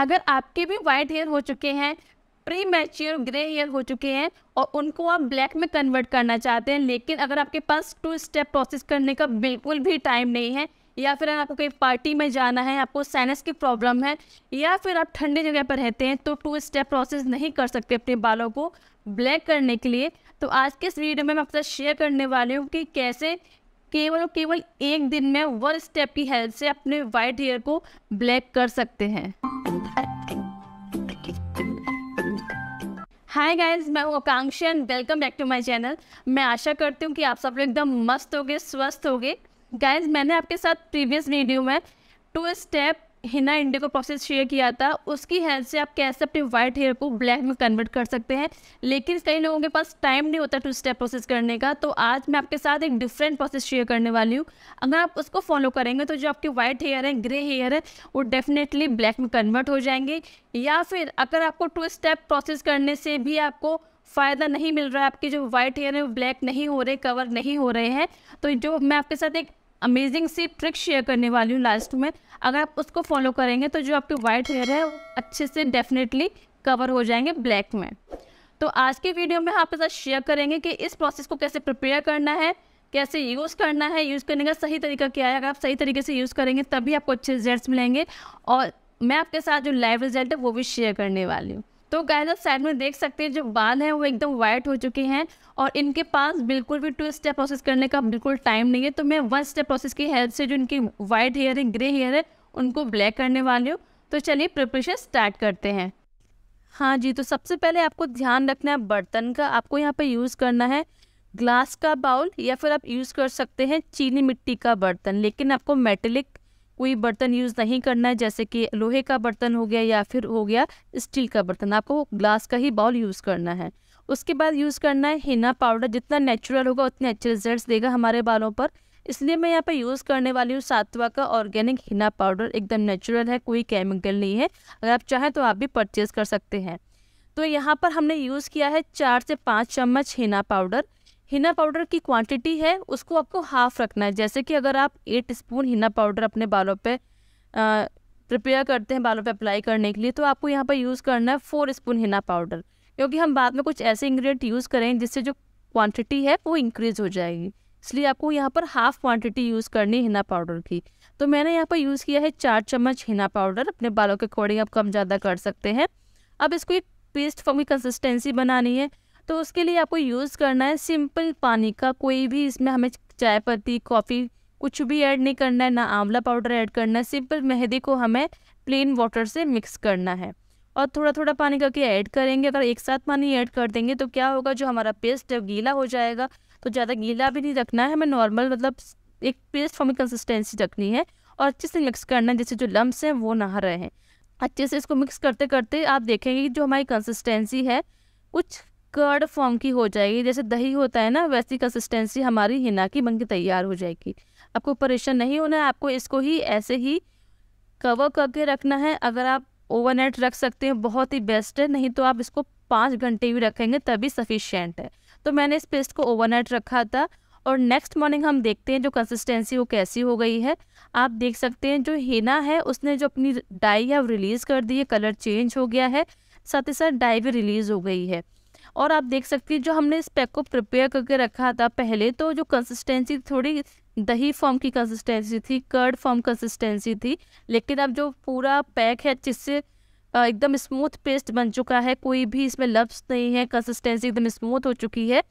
अगर आपके भी वाइट हेयर हो चुके हैं प्री मैच्योर ग्रे हेयर हो चुके हैं और उनको आप ब्लैक में कन्वर्ट करना चाहते हैं लेकिन अगर आपके पास टू स्टेप प्रोसेस करने का बिल्कुल भी टाइम नहीं है या फिर आपको कोई पार्टी में जाना है आपको साइनस की प्रॉब्लम है या फिर आप ठंडी जगह पर रहते हैं तो टू स्टेप प्रोसेस नहीं कर सकते अपने बालों को ब्लैक करने के लिए तो आज के इस वीडियो में मैं आपके साथ शेयर करने वाली हूँ कि कैसे केवल और केवल एक दिन में वन स्टेप की हेल्प से अपने वाइट हेयर को ब्लैक कर सकते हैं हाय गाइस मैं Akanksha and welcome back to my channel मैं आशा करती हूँ कि आप सब लोग एकदम मस्त होगे स्वस्थ होगे गाइस मैंने आपके साथ प्रीवियस वीडियो में टू स्टेप हिना इंडिगो को प्रोसेस शेयर किया था उसकी हेल्प से आप कैसे अपने वाइट हेयर को ब्लैक में कन्वर्ट कर सकते हैं लेकिन कई लोगों के पास टाइम नहीं होता टू स्टेप प्रोसेस करने का तो आज मैं आपके साथ एक डिफरेंट प्रोसेस शेयर करने वाली हूँ अगर आप उसको फॉलो करेंगे तो जो आपके वाइट हेयर हैं ग्रे हेयर है वो डेफिनेटली ब्लैक में कन्वर्ट हो जाएंगे या फिर अगर आपको टू स्टेप प्रोसेस करने से भी आपको फ़ायदा नहीं मिल रहा है आपके जो वाइट हेयर है वो ब्लैक नहीं हो रहे कवर नहीं हो रहे हैं तो जो मैं आपके साथ एक अमेजिंग सी ट्रिक शेयर करने वाली हूँ लास्ट में अगर आप उसको फॉलो करेंगे तो जो आपके वाइट हेयर है अच्छे से डेफिनेटली कवर हो जाएंगे ब्लैक में तो आज के वीडियो में आपके साथ शेयर करेंगे कि इस प्रोसेस को कैसे प्रिपेयर करना है कैसे यूज़ करना है यूज़ करने का सही तरीका क्या है अगर आप सही तरीके से यूज़ करेंगे तभी आपको अच्छे रिजल्ट मिलेंगे और मैं आपके साथ जो लाइव रिजल्ट है वो भी शेयर करने वाली हूँ तो गाय आप साइड में देख सकते हैं जो बाल हैं वो एकदम वाइट हो चुके हैं और इनके पास बिल्कुल भी टू स्टेप प्रोसेस करने का बिल्कुल टाइम नहीं है तो मैं वन स्टेप प्रोसेस की हेल्प से जो इनकी वाइट हेयर है ग्रे हेयर है उनको ब्लैक करने वाली हूँ तो चलिए प्रिपरेशन स्टार्ट करते हैं हाँ जी तो सबसे पहले आपको ध्यान रखना है बर्तन का आपको यहाँ पर यूज़ करना है ग्लास का बाउल या फिर आप यूज़ कर सकते हैं चीनी मिट्टी का बर्तन लेकिन आपको मेटेलिक कोई बर्तन यूज़ नहीं करना है जैसे कि लोहे का बर्तन हो गया या फिर हो गया स्टील का बर्तन आपको ग्लास का ही बाउल यूज़ करना है उसके बाद यूज़ करना है हिना पाउडर जितना नेचुरल होगा उतने अच्छे रिजल्ट देगा हमारे बालों पर इसलिए मैं यहाँ पर यूज़ करने वाली हूँ सातवा का ऑर्गेनिक हिना पाउडर एकदम नेचुरल है कोई केमिकल नहीं है अगर आप चाहें तो आप भी परचेज़ कर सकते हैं तो यहाँ पर हमने यूज़ किया है चार से पाँच चम्मच हिना पाउडर हिना पाउडर की क्वांटिटी है उसको आपको हाफ रखना है जैसे कि अगर आप एट स्पून हिना पाउडर अपने बालों पे प्रिपेयर करते हैं बालों पे अप्लाई करने के लिए तो आपको यहाँ पर यूज़ करना है फोर स्पून हिना पाउडर क्योंकि हम बाद में कुछ ऐसे इंग्रेडिएंट यूज़ करें जिससे जो क्वांटिटी है वो इंक्रीज़ हो जाएगी इसलिए आपको यहाँ पर हाफ क्वांटिटी यूज़ करनी है हिना पाउडर की तो मैंने यहाँ पर यूज़ किया है चार चम्मच हिना पाउडर अपने बालों के अकॉर्डिंग आप कम ज़्यादा कर सकते हैं अब इसको एक पेस्ट फॉर्म की कंसिस्टेंसी बनानी है तो उसके लिए आपको यूज़ करना है सिंपल पानी का कोई भी इसमें हमें चाय पत्ती कॉफ़ी कुछ भी ऐड नहीं करना है ना आंवला पाउडर ऐड करना है सिंपल मेहंदी को हमें प्लेन वाटर से मिक्स करना है और थोड़ा थोड़ा पानी करके ऐड करेंगे अगर एक साथ पानी ऐड कर देंगे तो क्या होगा जो हमारा पेस्ट है गीला हो जाएगा तो ज़्यादा गीला भी नहीं रखना है हमें नॉर्मल मतलब एक पेस्ट फॉर्म कंसिस्टेंसी रखनी है और अच्छे से मिक्स करना है जैसे जो लम्ब्स हैं वो ना रहे हैं अच्छे से इसको मिक्स करते करते आप देखेंगे कि जो हमारी कंसिस्टेंसी है कुछ कर्ड फॉर्म की हो जाएगी जैसे दही होता है ना वैसी कंसिस्टेंसी हमारी हिना की बन तैयार हो जाएगी आपको परेशान नहीं होना है आपको इसको ही ऐसे ही कवर करके रखना है अगर आप ओवरनाइट रख सकते हैं बहुत ही बेस्ट है नहीं तो आप इसको पाँच घंटे भी रखेंगे तभी सफिशेंट है तो मैंने इस पेस्ट को ओवरनाइट रखा था और नेक्स्ट मॉर्निंग हम देखते हैं जो कंसिस्टेंसी वो कैसी हो गई है आप देख सकते हैं जो हिना है उसने जो अपनी डाई है वो रिलीज़ कर दी है कलर चेंज हो गया है साथ ही साथ डाई भी रिलीज़ हो गई है और आप देख सकती हैं जो हमने इस पैक को प्रिपेयर करके रखा था पहले तो जो कंसिस्टेंसी थोड़ी दही फॉर्म की कंसिस्टेंसी थी कर्ड फॉर्म कंसिस्टेंसी थी लेकिन अब जो पूरा पैक है जिससे एकदम स्मूथ पेस्ट बन चुका है कोई भी इसमें लफ्स नहीं है कंसिस्टेंसी एकदम स्मूथ हो चुकी है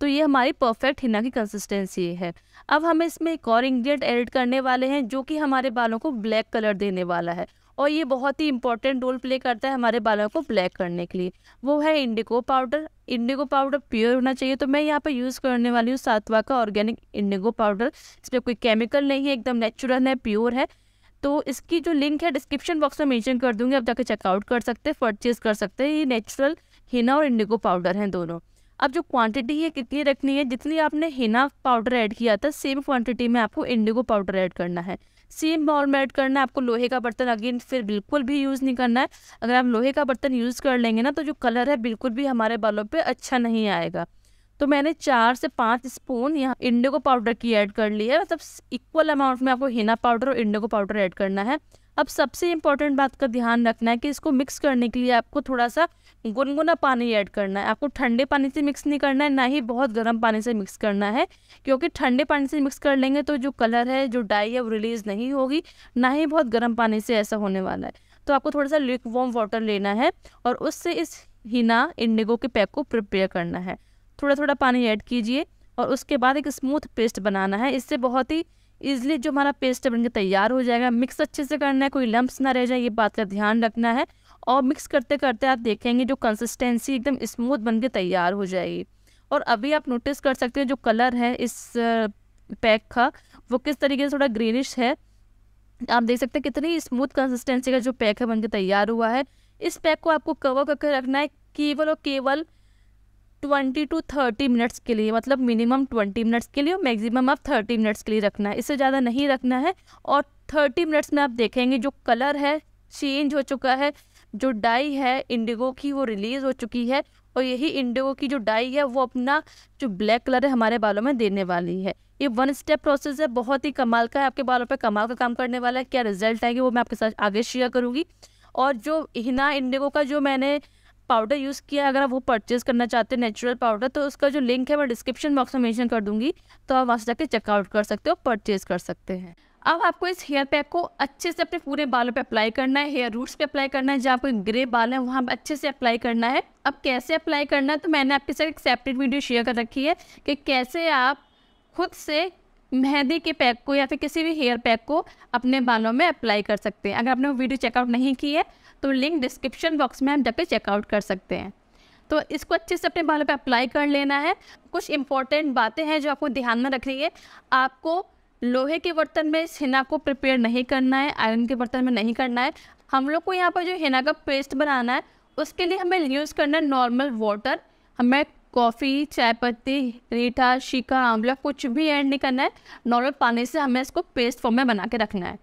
तो ये हमारी परफेक्ट हिना की कंसिस्टेंसी है अब हम इसमें एक और इंग्रेडिएंट ऐड करने वाले हैं जो कि हमारे बालों को ब्लैक कलर देने वाला है और ये बहुत ही इंपॉर्टेंट रोल प्ले करता है हमारे बालों को ब्लैक करने के लिए वो है indigo powder indigo powder pure होना चाहिए तो मैं यहाँ पर यूज़ करने वाली हूँ सातवा का ऑर्गेनिक इंडिगो पाउडर इसमें कोई केमिकल नहीं है एकदम नेचुरल है प्योर है तो इसकी जो लिंक है डिस्क्रिप्शन बॉक्स में मेंशन कर दूंगी आप जाके चेकआउट कर सकते हैं परचेज़ कर सकते हैं ये नेचुरल हिना और इंडिगो पाउडर हैं दोनों अब जो क्वांटिटी है कितनी रखनी है जितनी आपने हिना पाउडर ऐड किया था सेम क्वांटिटी में आपको इंडिगो पाउडर ऐड करना है सेम बाउल में ऐड करना है आपको लोहे का बर्तन अगेन फिर बिल्कुल भी यूज़ नहीं करना है अगर आप लोहे का बर्तन यूज़ कर लेंगे ना तो जो कलर है बिल्कुल भी हमारे बालों पे अच्छा नहीं आएगा तो मैंने चार से पाँच स्पून यहाँ इंडिगो पाउडर की ऐड कर ली है मतलब इक्वल अमाउंट में आपको हिना पाउडर और इंडिगो पाउडर ऐड करना है अब सबसे इम्पॉर्टेंट बात का ध्यान रखना है कि इसको मिक्स करने के लिए आपको थोड़ा सा गुनगुना पानी ऐड करना है आपको ठंडे पानी से मिक्स नहीं करना है ना ही बहुत गर्म पानी से मिक्स करना है क्योंकि ठंडे पानी से मिक्स कर लेंगे तो जो कलर है जो डाई है वो रिलीज़ नहीं होगी ना ही बहुत गर्म पानी से ऐसा होने वाला है तो आपको थोड़ा सा लिक वॉम वाटर लेना है और उससे इस हिना इंडिगो के पैक को प्रिपेयर करना है थोड़ा थोड़ा पानी ऐड कीजिए और उसके बाद एक स्मूथ पेस्ट बनाना है इससे बहुत ही ईजिली जो हमारा पेस्ट बनकर तैयार हो जाएगा मिक्स अच्छे से करना है कोई लम्ब्स ना रह जाए ये बात का ध्यान रखना है और मिक्स करते करते आप देखेंगे जो कंसिस्टेंसी एकदम स्मूथ बन के तैयार हो जाएगी और अभी आप नोटिस कर सकते हैं जो कलर है इस पैक का वो किस तरीके से थोड़ा ग्रीनिश है आप देख सकते हैं कितनी स्मूथ कंसिस्टेंसी का जो पैक है बनकर तैयार हुआ है इस पैक को आपको कवर करके रखना है केवल और केवल ट्वेंटी टू थर्टी मिनट्स के लिए मतलब मिनिमम ट्वेंटी मिनट्स के लिए और मैक्सिमम आप थर्टी मिनट्स के लिए रखना है इससे ज़्यादा नहीं रखना है और थर्टी मिनट्स में आप देखेंगे जो कलर है चेंज हो चुका है जो डाई है इंडिगो की वो रिलीज़ हो चुकी है और यही इंडिगो की जो डाई है वो अपना जो ब्लैक कलर है हमारे बालों में देने वाली है ये वन स्टेप प्रोसेस है बहुत ही कमाल का है आपके बालों पे कमाल का काम करने वाला है क्या रिजल्ट आएगी वो मैं आपके साथ आगे शेयर करूँगी और जो हिना इंडिगो का जो मैंने पाउडर यूज़ किया अगर आप वो परचेज़ करना चाहते हैं नेचुरल पाउडर तो उसका जो लिंक है मैं डिस्क्रिप्शन बॉक्स में मेंशन कर दूँगी तो आप वहाँ से जाकर चेकआउट कर सकते हो परचेज़ कर सकते हैं अब आपको इस हेयर पैक को अच्छे से अपने पूरे बालों पे अप्लाई करना है हेयर रूट्स पे अप्लाई करना है जहाँ आपको ग्रे बाल है वहाँ अच्छे से अप्लाई करना है अब कैसे अप्लाई करना है तो मैंने आपके साथ एक सेपरेट वीडियो शेयर कर रखी है कि कैसे आप खुद से मेहंदी के पैक को या फिर किसी भी हेयर पैक को अपने बालों में अप्लाई कर सकते हैं अगर आपने वीडियो चेकआउट नहीं की है तो लिंक डिस्क्रिप्शन बॉक्स में हम जाकर चेकआउट कर सकते हैं तो इसको अच्छे से अपने बालों पे अप्लाई कर लेना है कुछ इंपॉर्टेंट बातें हैं जो आपको ध्यान में रखनी है आपको लोहे के बर्तन में इस हिना को प्रिपेयर नहीं करना है आयरन के बर्तन में नहीं करना है हम लोग को यहाँ पर जो हिना का पेस्ट बनाना है उसके लिए हमें यूज़ करना है नॉर्मल वाटर हमें कॉफ़ी चाय पत्ती रीठा शीखा आंवला कुछ भी ऐड नहीं करना है नॉर्मल पानी से हमें इसको पेस्ट फॉर्म में बना के रखना है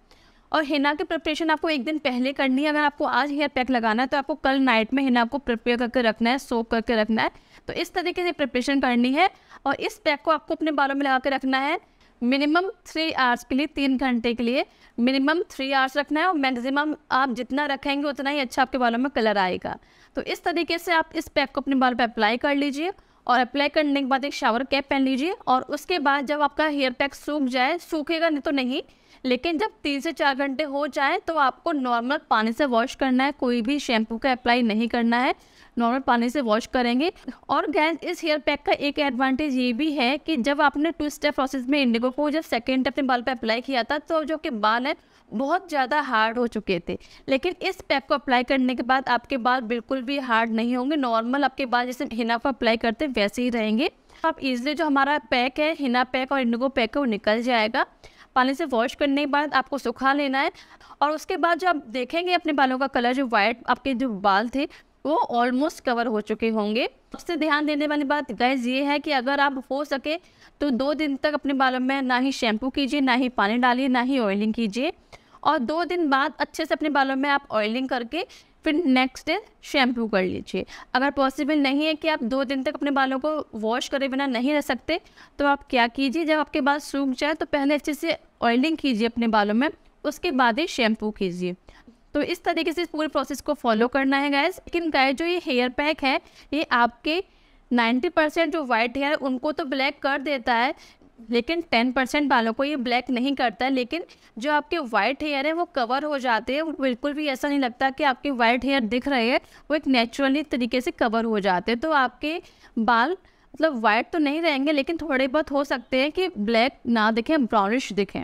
और हिना की प्रिपरेशन आपको एक दिन पहले करनी है अगर आपको आज हेयर पैक लगाना है तो आपको कल नाइट में हिना को प्रिपेयर करके रखना है सोप करके रखना है तो इस तरीके से प्रिपरेशन करनी है और इस पैक को आपको अपने बालों में लगा के रखना है मिनिमम थ्री आवर्स के लिए तीन घंटे के लिए मिनिमम थ्री आवर्स रखना है और मैक्सिमम आप जितना रखेंगे उतना ही अच्छा आपके बालों में कलर आएगा तो इस तरीके से आप इस पैक को अपने बाल पर अप्लाई कर लीजिए और अप्लाई करने के बाद एक शावर कैप पहन लीजिए और उसके बाद जब आपका हेयर पैक सूख जाए सूखेगा नहीं तो नहीं लेकिन जब तीन से चार घंटे हो जाए तो आपको नॉर्मल पानी से वॉश करना है कोई भी शैम्पू का अप्लाई नहीं करना है नॉर्मल पानी से वॉश करेंगे और गैस इस हेयर पैक का एक एडवांटेज ये भी है कि जब आपने टू स्टेप प्रोसेस में इंडिगो को जब सेकेंड अपने बाल पर अप्लाई किया था तो जो कि बाल है बहुत ज़्यादा हार्ड हो चुके थे लेकिन इस पैक को अप्लाई करने के बाद आपके बाल बिल्कुल भी हार्ड नहीं होंगे नॉर्मल आपके बाल जैसे हिना को अप्लाई करते वैसे ही रहेंगे आप इजली जो हमारा पैक है हिना पैक और इंडिगो पैक है वो निकल जाएगा पानी से वॉश करने के बाद आपको सुखा लेना है और उसके बाद जो आप देखेंगे अपने बालों का कलर जो वाइट आपके जो बाल थे वो ऑलमोस्ट कवर हो चुके होंगे सबसे ध्यान देने वाली बात गैस ये है कि अगर आप हो सके तो दो दिन तक अपने बालों में ना ही शैम्पू कीजिए ना ही पानी डालिए ना ही ऑयलिंग कीजिए और दो दिन बाद अच्छे से अपने बालों में आप ऑयलिंग करके फिर नेक्स्ट डे शैम्पू कर लीजिए अगर पॉसिबल नहीं है कि आप दो दिन तक अपने बालों को वॉश करे बिना नहीं रह सकते तो आप क्या कीजिए जब आपके बाल सूख जाए तो पहले अच्छे से ऑयलिंग कीजिए अपने बालों में उसके बाद ही शैम्पू कीजिए तो इस तरीके से इस पूरे प्रोसेस को फॉलो करना है गैस लेकिन गाय जो ये हेयर पैक है ये आपके 90 परसेंट जो वाइट हेयर उनको तो ब्लैक कर देता है लेकिन टेन परसेंट बालों को ये ब्लैक नहीं करता है लेकिन जो आपके वाइट हेयर है वो कवर हो जाते हैं बिल्कुल भी ऐसा नहीं लगता कि आपके वाइट हेयर दिख रहे हैं वो एक नेचुरली तरीके से कवर हो जाते हैं तो आपके बाल मतलब वाइट तो नहीं रहेंगे लेकिन थोड़े बहुत हो सकते हैं कि ब्लैक ना दिखें ब्राउनिश दिखें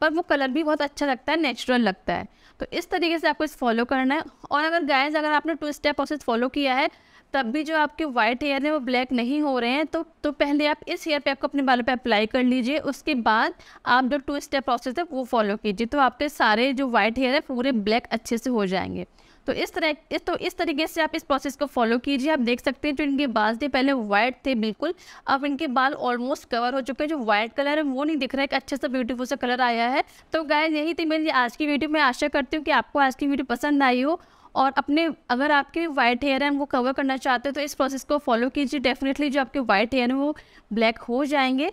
पर वो कलर भी बहुत अच्छा लगता है नेचुरल लगता है तो इस तरीके से आपको इस फॉलो करना है और अगर गाइस अगर आपने टू स्टेप प्रोसेस फॉलो किया है तब भी जो आपके वाइट हेयर हैं वो ब्लैक नहीं हो रहे हैं तो तो पहले आप इस हेयर पैक को अपने बालों पे अप्लाई कर लीजिए उसके बाद आप जो टू स्टेप प्रोसेस है वो फॉलो कीजिए तो आपके सारे जो वाइट हेयर है पूरे ब्लैक अच्छे से हो जाएंगे तो इस तरह इस तो इस तरीके से आप इस प्रोसेस को फॉलो कीजिए आप देख सकते हैं जो इनके बाल थे पहले वाइट थे बिल्कुल अब इनके बाल ऑलमोस्ट कवर हो चुके हैं जो वाइट कलर है वो नहीं दिख रहा है एक अच्छे से ब्यूटीफुल से कलर आया है तो गाय यही थी मेरी आज की वीडियो में आशा करती हूँ कि आपको आज की वीडियो पसंद आई हो और अपने अगर आपके वाइट हेयर हैं वो कवर करना चाहते हो तो इस प्रोसेस को फॉलो कीजिए डेफिनेटली जो आपके वाइट हेयर हैं वो ब्लैक हो जाएंगे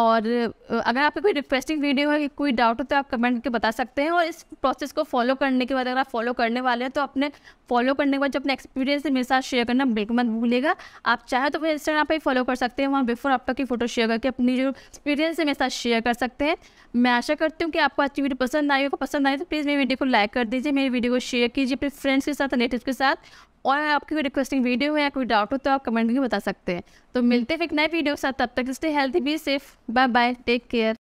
और अगर आपकी कोई रिक्वेस्टिंग वीडियो है कोई डाउट हो तो आप कमेंट करके बता सकते हैं और इस प्रोसेस को फॉलो करने के बाद अगर आप फॉलो करने वाले हैं तो अपने फॉलो करने के बाद जो अपने एक्सपीरियंस है मेरे साथ शेयर करना बिल्कुल मत भूलिएगा आप चाहे तो मेरे इंस्टाग्राम पर ही फॉलो कर सकते हैं वहाँ बिफोर आफ्टर की फ़ोटो शेयर करके अपनी जो एक्सपीरियंस है मेरे साथ शेयर कर सकते हैं मैं आशा करती हूँ कि आपको अच्छी वीडियो पसंद आई होगा पसंद आई तो प्लीज़ मेरी वीडियो को लाइक कर दीजिए मेरी वीडियो को शेयर कीजिए अपने फ्रेंड्स के साथ नेटिव के साथ और आपकी कोई रिक्वेस्टिंग वीडियो है या कोई डाउट हो तो आप कमेंट करके बता सकते हैं तो मिलते हैं एक नए वीडियो के साथ तब तक stay healthy be safe bye bye take care